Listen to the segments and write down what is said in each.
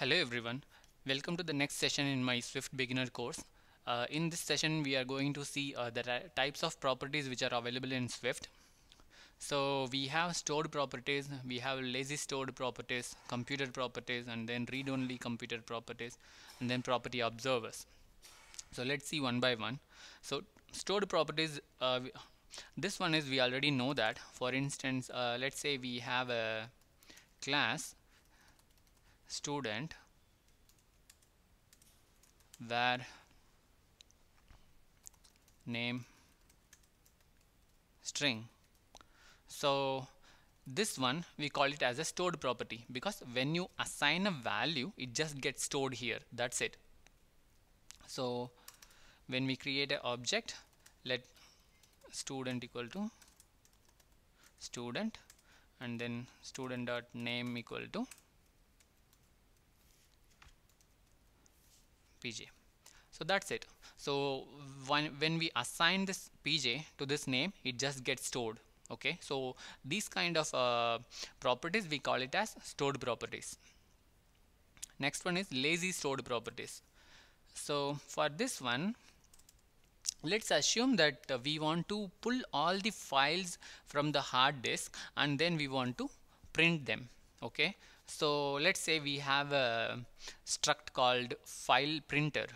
Hello everyone, welcome to the next session in my Swift beginner course. Uh, in this session we are going to see uh, the types of properties which are available in Swift. So we have stored properties, we have lazy stored properties, computer properties and then read-only computer properties and then property observers. So let's see one by one. So stored properties, uh, this one is we already know that. For instance, uh, let's say we have a class student var name string so this one we call it as a stored property because when you assign a value it just gets stored here that's it so when we create an object let student equal to student and then student dot name equal to pj so that's it so when, when we assign this pj to this name it just gets stored okay so these kind of uh, properties we call it as stored properties next one is lazy stored properties so for this one let's assume that uh, we want to pull all the files from the hard disk and then we want to print them okay so let's say we have a struct called file printer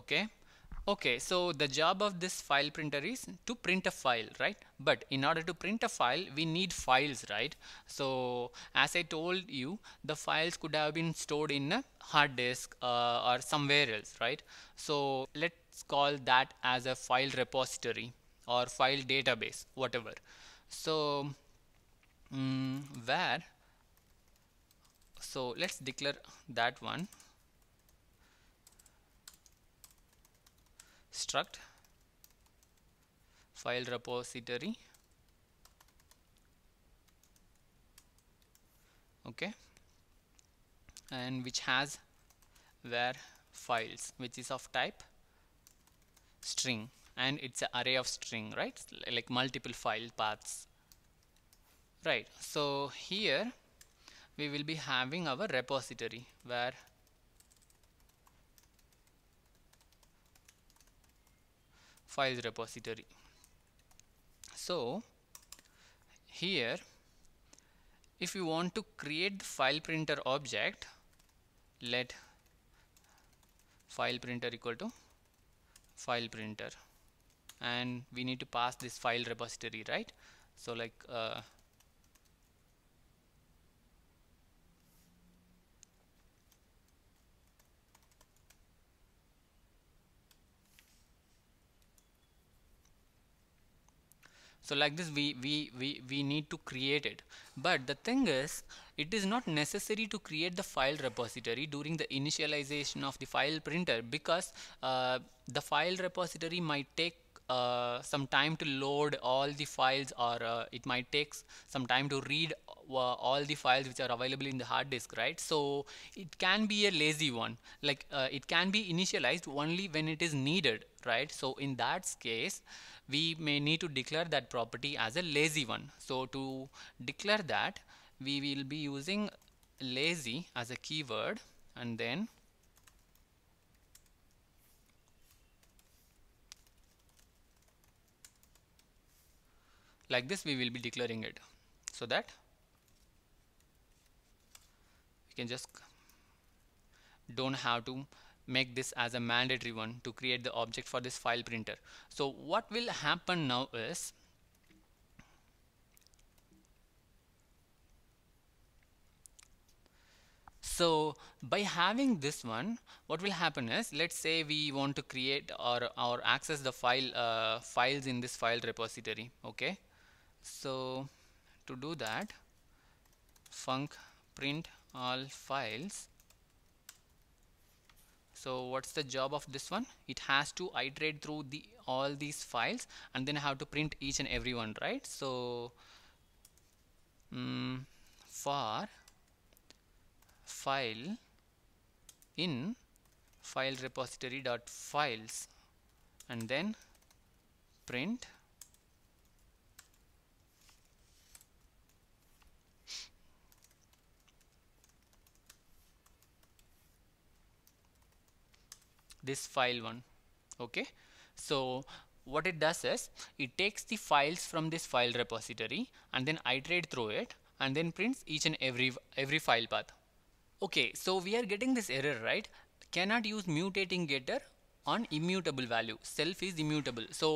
okay Okay, so the job of this file printer is to print a file, right? But in order to print a file, we need files, right? So as I told you, the files could have been stored in a hard disk uh, or somewhere else, right? So let's call that as a file repository or file database, whatever. So um, where, so let's declare that one struct file repository okay and which has where files which is of type string and it's an array of string right like multiple file paths right so here we will be having our repository where files repository so here if you want to create the file printer object let file printer equal to file printer and we need to pass this file repository right so like uh, so like this we, we, we, we need to create it. But the thing is, it is not necessary to create the file repository during the initialization of the file printer because uh, the file repository might take uh, some time to load all the files or uh, it might take some time to read uh, all the files which are available in the hard disk right so it can be a lazy one like uh, it can be initialized only when it is needed right so in that case we may need to declare that property as a lazy one so to declare that we will be using lazy as a keyword and then like this we will be declaring it so that we can just don't have to make this as a mandatory one to create the object for this file printer so what will happen now is So by having this one, what will happen is, let's say we want to create or, or access the file uh, files in this file repository. Okay so to do that func print all files so what's the job of this one it has to iterate through the all these files and then have to print each and every one right so um, for file in file repository dot files and then print this file one okay so what it does is it takes the files from this file repository and then iterate through it and then prints each and every every file path okay so we are getting this error right cannot use mutating getter on immutable value self is immutable so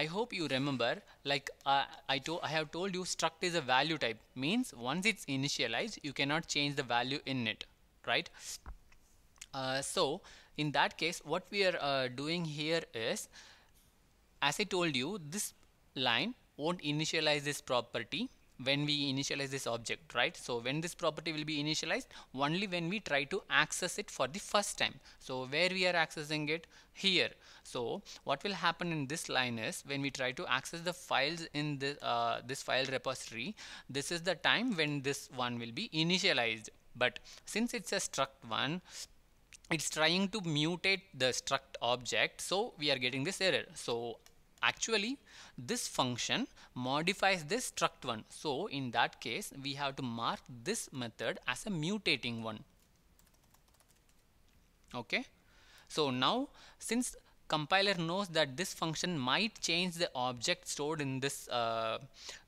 i hope you remember like uh, i to i have told you struct is a value type means once it's initialized you cannot change the value in it right uh, so in that case what we are uh, doing here is as I told you this line won't initialize this property when we initialize this object right so when this property will be initialized only when we try to access it for the first time so where we are accessing it here so what will happen in this line is when we try to access the files in uh, this file repository this is the time when this one will be initialized but since it's a struct one it's trying to mutate the struct object so we are getting this error so actually this function modifies this struct one so in that case we have to mark this method as a mutating one okay so now since compiler knows that this function might change the object stored in this uh,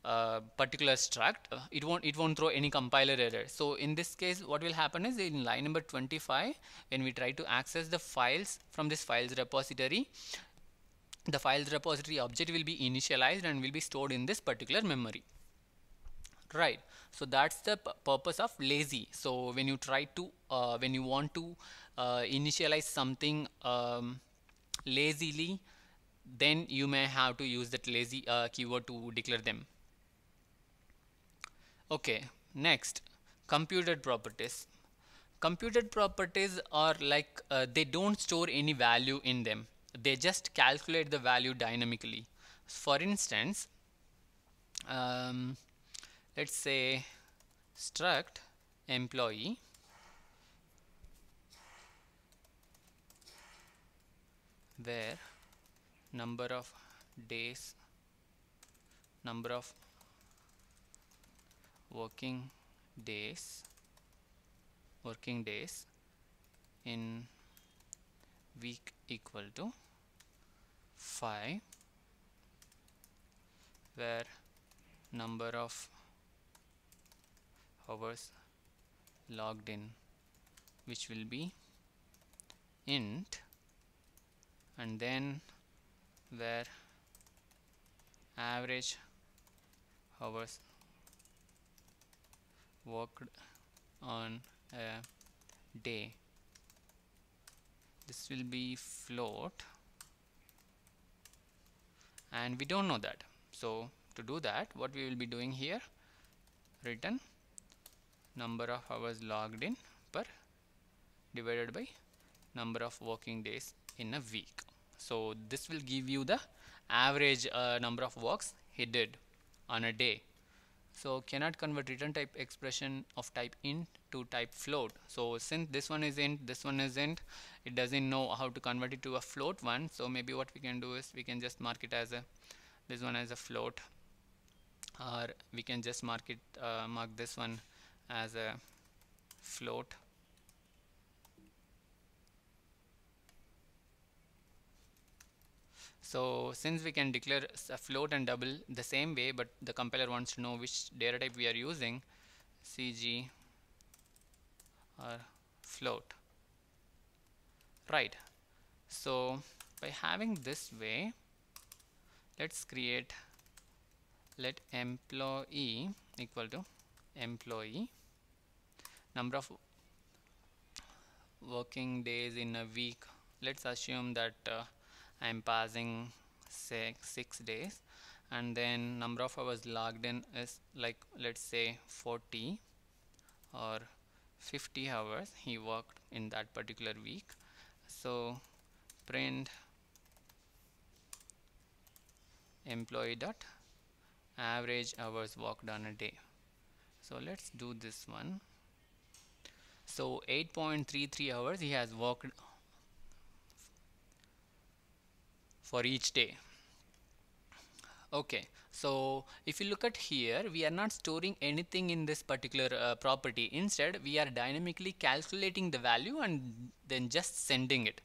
uh, particular struct it won't it won't throw any compiler error so in this case what will happen is in line number 25 when we try to access the files from this files repository the files repository object will be initialized and will be stored in this particular memory right so that's the purpose of lazy so when you try to uh, when you want to uh, initialize something um, lazily then you may have to use that lazy uh, keyword to declare them okay next computed properties computed properties are like uh, they don't store any value in them they just calculate the value dynamically for instance um, let's say struct employee where number of days number of working days working days in week equal to 5 where number of hours logged in which will be int and then where average hours worked on a day this will be float and we don't know that so to do that what we will be doing here return number of hours logged in per divided by number of working days in a week so this will give you the average uh, number of walks he did on a day. So cannot convert return type expression of type int to type float. So since this one is int, this one is int, it doesn't know how to convert it to a float one. So maybe what we can do is we can just mark it as a this one as a float, or we can just mark it uh, mark this one as a float So since we can declare a float and double the same way, but the compiler wants to know which data type we are using, CG or float, right? So by having this way, let's create let employee equal to employee number of working days in a week let's assume that uh, I'm passing say six days and then number of hours logged in is like let's say 40 or 50 hours he worked in that particular week so print employee dot average hours worked on a day so let's do this one so 8.33 hours he has worked for each day okay so if you look at here we are not storing anything in this particular uh, property instead we are dynamically calculating the value and then just sending it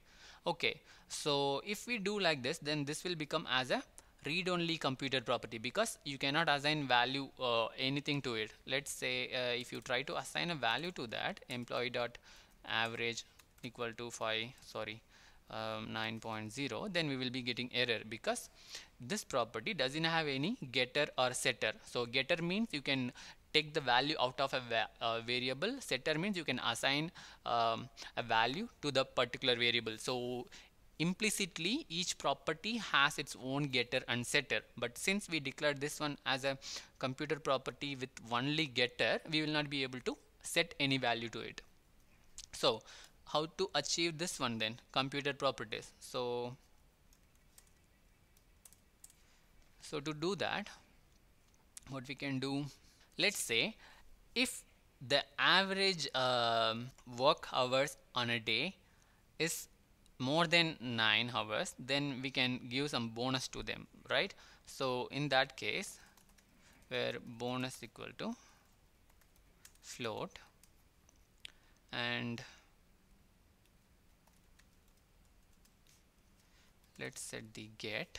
okay so if we do like this then this will become as a read-only computer property because you cannot assign value uh, anything to it let's say uh, if you try to assign a value to that employee dot average equal to 5 sorry um, 9.0 then we will be getting error because this property doesn't have any getter or setter so getter means you can take the value out of a va uh, variable setter means you can assign um, a value to the particular variable so implicitly each property has its own getter and setter but since we declared this one as a computer property with only getter we will not be able to set any value to it so how to achieve this one then computer properties so so to do that what we can do let's say if the average um, work hours on a day is more than 9 hours then we can give some bonus to them right so in that case where bonus equal to float and let's set the get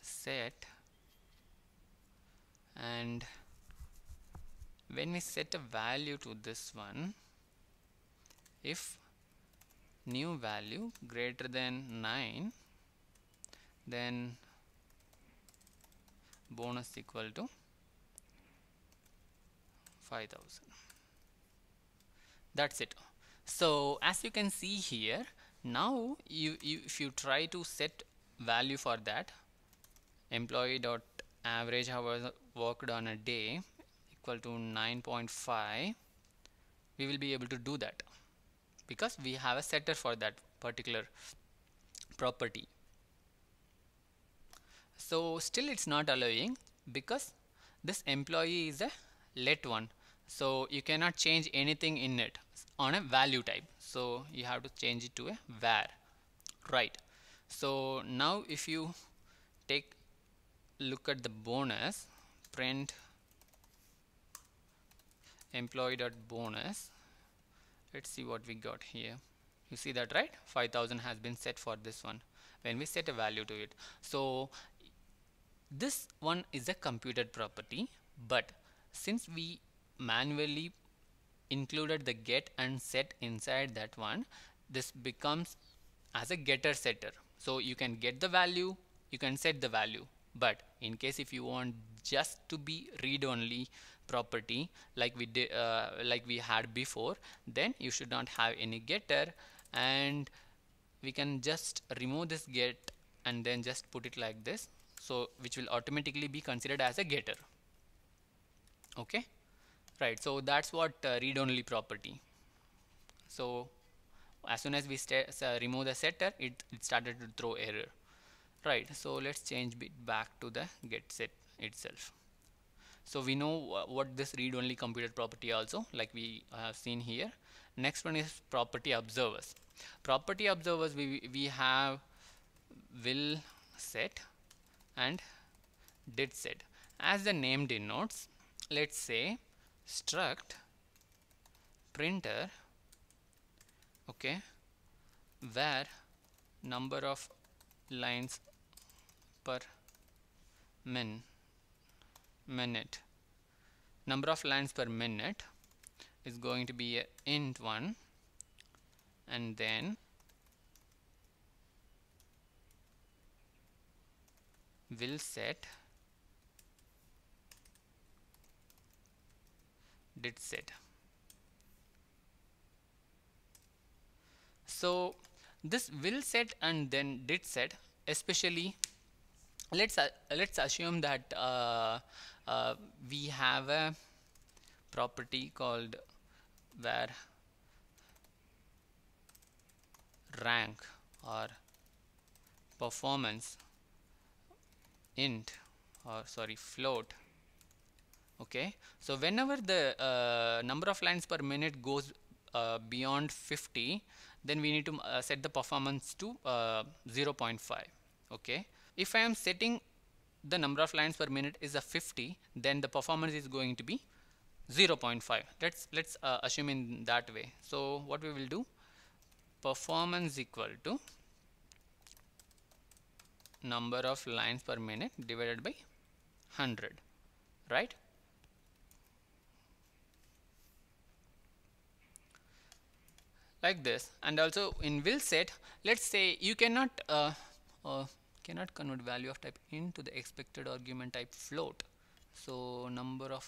set and when we set a value to this one if new value greater than 9 then bonus equal to 5000 that's it so as you can see here now you, you, if you try to set value for that employee dot average hours worked on a day equal to 9.5 we will be able to do that because we have a setter for that particular property so still it's not allowing because this employee is a let one so you cannot change anything in it on a value type so you have to change it to a var right so now if you take look at the bonus print employee dot bonus let's see what we got here you see that right 5000 has been set for this one when we set a value to it so this one is a computed property but since we manually included the get and set inside that one this becomes as a getter setter so you can get the value you can set the value but in case if you want just to be read only property like we did uh, like we had before then you should not have any getter and we can just remove this get and then just put it like this so which will automatically be considered as a getter okay right so that's what uh, read only property so as soon as we uh, remove the setter it, it started to throw error right so let's change it back to the get set itself so we know what this read only computed property also like we uh, have seen here next one is property observers property observers we, we have will set and did set as the name denotes let's say struct printer okay where number of lines per min minute number of lines per minute is going to be a int one and then will set did set so this will set and then did set especially let's uh, let's assume that uh, uh, we have a property called where rank or performance int or sorry float okay so whenever the uh, number of lines per minute goes uh, beyond 50 then we need to uh, set the performance to uh, 0.5 okay if I am setting the number of lines per minute is a 50 then the performance is going to be 0.5 let's let's uh, assume in that way so what we will do performance equal to number of lines per minute divided by 100 right like this and also in will set let's say you cannot uh, uh, cannot convert value of type into the expected argument type float so number of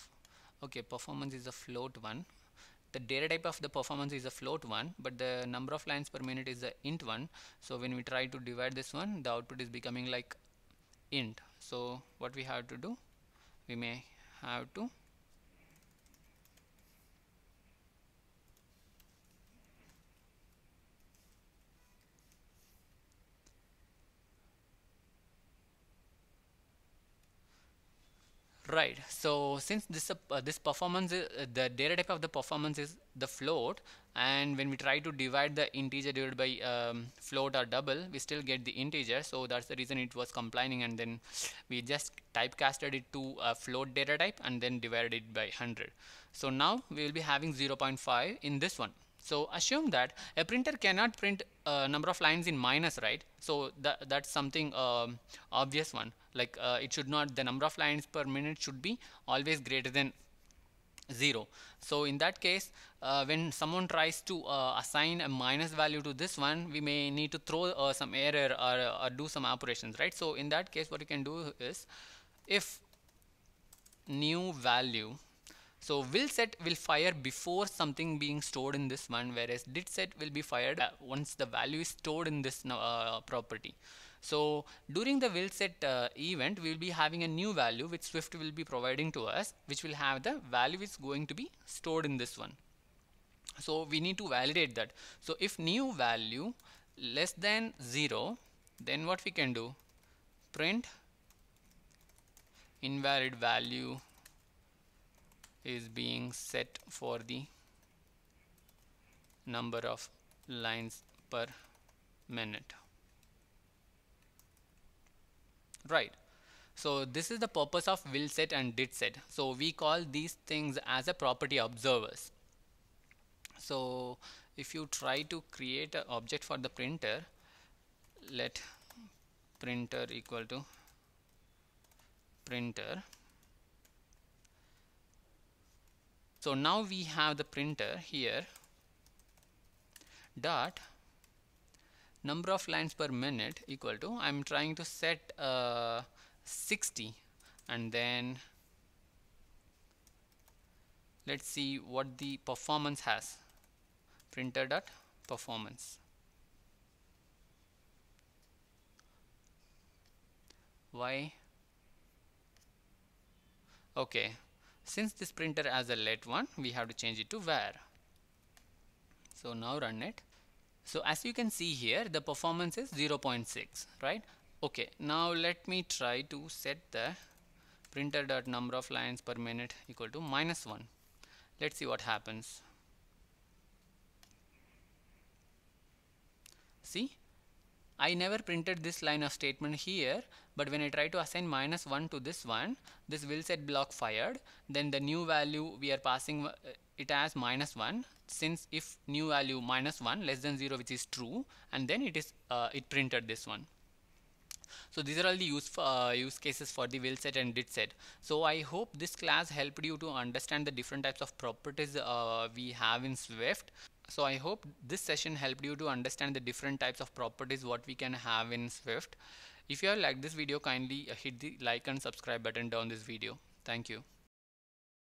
okay performance is a float one the data type of the performance is a float one but the number of lines per minute is the int one so when we try to divide this one the output is becoming like int so what we have to do we may have to right so since this uh, this performance is, uh, the data type of the performance is the float and when we try to divide the integer divided by um, float or double we still get the integer so that's the reason it was complaining and then we just typecasted it to a float data type and then divided it by 100 so now we will be having 0.5 in this one so assume that a printer cannot print a uh, number of lines in minus right so that, that's something um, obvious one like uh, it should not the number of lines per minute should be always greater than 0. So in that case uh, when someone tries to uh, assign a minus value to this one we may need to throw uh, some error or, uh, or, do some operations right. So in that case what you can do is if new value so will set will fire before something being stored in this one whereas did set will be fired uh, once the value is stored in this uh, property. So during the will set uh, event, we will be having a new value which Swift will be providing to us, which will have the value is going to be stored in this one. So we need to validate that. So if new value less than 0, then what we can do? Print invalid value is being set for the number of lines per minute right so this is the purpose of will set and did set so we call these things as a property observers so if you try to create an object for the printer let printer equal to printer so now we have the printer here dot number of lines per minute equal to I'm trying to set uh, 60 and then let's see what the performance has printer dot performance why okay since this printer has a let one we have to change it to where so now run it so as you can see here, the performance is 0.6, right? Okay, now let me try to set the printer dot number of lines per minute equal to minus 1. Let's see what happens. See, I never printed this line of statement here but when I try to assign minus 1 to this one this will set block fired then the new value we are passing uh, it as minus 1 since if new value minus 1 less than 0 which is true and then it is uh, it printed this one so these are all the use, uh, use cases for the will set and did set. So I hope this class helped you to understand the different types of properties uh, we have in Swift so I hope this session helped you to understand the different types of properties what we can have in Swift. If you have liked this video kindly uh, hit the like and subscribe button down this video. Thank you.